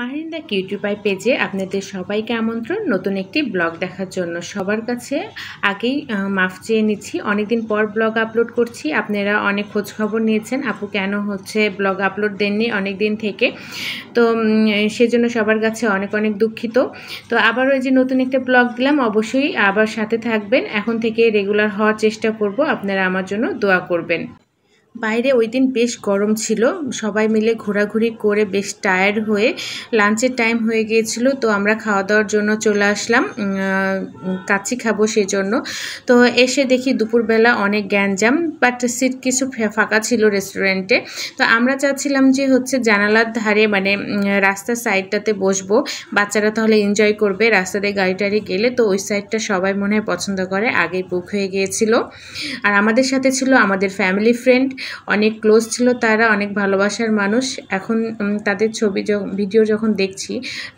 Mahinda the কিউটিউবাই পেজে আপনাদের সবাইকে আমন্ত্রণ নতুন একটি ব্লগ দেখার জন্য সবার কাছে আগেই মাফ চেয়ে নিচ্ছি অনেকদিন পর ব্লগ আপলোড করছি আপনারা অনেক খোঁজ খবর নিয়েছেন আপু কেন হচ্ছে ব্লগ আপলোড দেননি অনেক দিন থেকে তো সেজন্য সবার কাছে অনেক অনেক দুঃখিত তো আবার ওই যে নতুন একটা ব্লগ দিলাম অবশ্যই আবার সাথে থাকবেন এখন থেকে রেগুলার হওয়ার চেষ্টা করব আপনারা আমার জন্য দোয়া করবেন বাইরে ওই দিন বেশ গরম ছিল সবাই মিলে ঘোরাঘুরি করে বেশ টায়ার্ড হয়ে লাঞ্চের টাইম হয়ে গিয়েছিল তো আমরা খাওয়া দাওয়ার জন্য চলে আসলাম কাচি খাবো সেই জন্য তো এসে দেখি দুপুরবেলা অনেক গ্যাঞ্জাম বাট সিট কিছু ফাঁকা ছিল রেস্টুরেন্টে তো আমরা চাচ্ছিলাম যে হচ্ছে জানালার ধারে মানে রাস্তার সাইডটাতে বসবো বাচ্চারা তাহলে এনজয় করবে রাস্তাতে গাড়ি টাড়ি গেলে তো ওই সাইডটা সবাই মনে হয় পছন্দ করে আগে বুক হয়ে গিয়েছিল আর আমাদের সাথে ছিল আমাদের ফ্যামিলি ফ্রেন্ড অনেক ক্লোজ ছিল তারা অনেক ভালোবাসার মানুষ এখন তাদের ছবি ভিডিও যখন দেখছি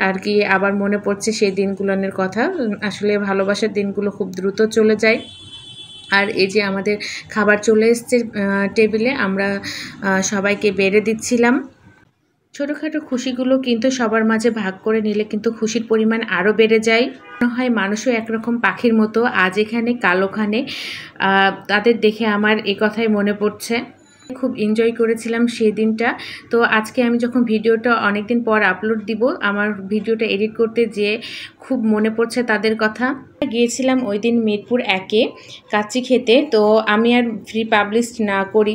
আর কি আবার মনে পড়ছে সেই দিনগুলোর কথা আসলে ভালোবাসার দিনগুলো খুব দ্রুত চলে যায় আর এই যে আমাদের খাবার চলে এসছে টেবিলে আমরা সবাইকে বেড়ে দিচ্ছিলাম ছোটোখাটো খুশিগুলো কিন্তু সবার মাঝে ভাগ করে নিলে কিন্তু খুশির পরিমাণ আরও বেড়ে যায় মনে হয় মানুষও একরকম পাখির মতো আজ এখানে কালোখানে তাদের দেখে আমার এ কথাই মনে পড়ছে খুব এনজয় করেছিলাম সেই দিনটা তো আজকে আমি যখন ভিডিওটা অনেকদিন পর আপলোড দিব আমার ভিডিওটা এডিট করতে যে খুব মনে পড়ছে তাদের কথা গিয়েছিলাম ওই দিন মিরপুর একে কাচ্চি খেতে তো আমি আর ফ্রি পাবলিশ না করি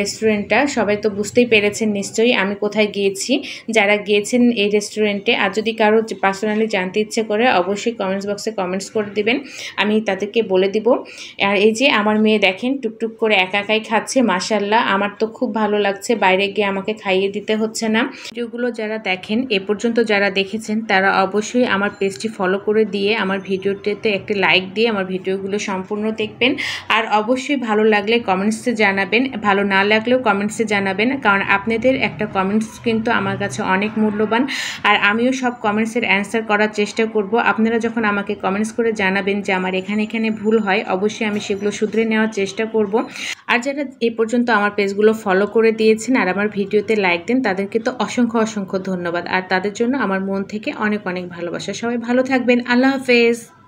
রেস্টুরেন্টটা সবাই তো বুঝতেই পেরেছেন নিশ্চয়ই আমি কোথায় গিয়েছি যারা গিয়েছেন এই রেস্টুরেন্টে আর যদি কারো পার্সোনালি জানতে ইচ্ছে করে অবশ্যই কমেন্টস বক্সে কমেন্টস করে দিবেন আমি তাদেরকে বলে দিব আর এই যে আমার মেয়ে দেখেন টুকটুক করে একা একাই খাচ্ছে মাসাল্লাহ আমার তো খুব ভালো লাগছে বাইরে গিয়ে আমাকে খাইয়ে দিতে হচ্ছে না ভিডিওগুলো যারা দেখেন এ পর্যন্ত যারা দেখেছেন তারা অবশ্যই আমার পেজটি ফলো করে দিয়ে আমার ভিডিও ভিডিওটিতে একটি লাইক দিয়ে আমার ভিডিওগুলো সম্পূর্ণ দেখবেন আর অবশ্যই ভালো লাগলে কমেন্টসে জানাবেন ভালো না লাগলেও কমেন্টসে জানাবেন কারণ আপনাদের একটা কমেন্টস কিন্তু আমার কাছে অনেক মূল্যবান আর আমিও সব কমেন্টসের অ্যান্সার করার চেষ্টা করব আপনারা যখন আমাকে কমেন্টস করে জানাবেন যে আমার এখানে এখানে ভুল হয় অবশ্যই আমি সেগুলো শুধরে নেওয়ার চেষ্টা করব আর যারা এ পর্যন্ত আমার পেজগুলো ফলো করে দিয়েছেন আর আমার ভিডিওতে লাইক দেন তাদেরকে তো অসংখ্য অসংখ্য ধন্যবাদ আর তাদের জন্য আমার মন থেকে অনেক অনেক ভালোবাসা সবাই ভালো থাকবেন আল্লাহ হাফেজ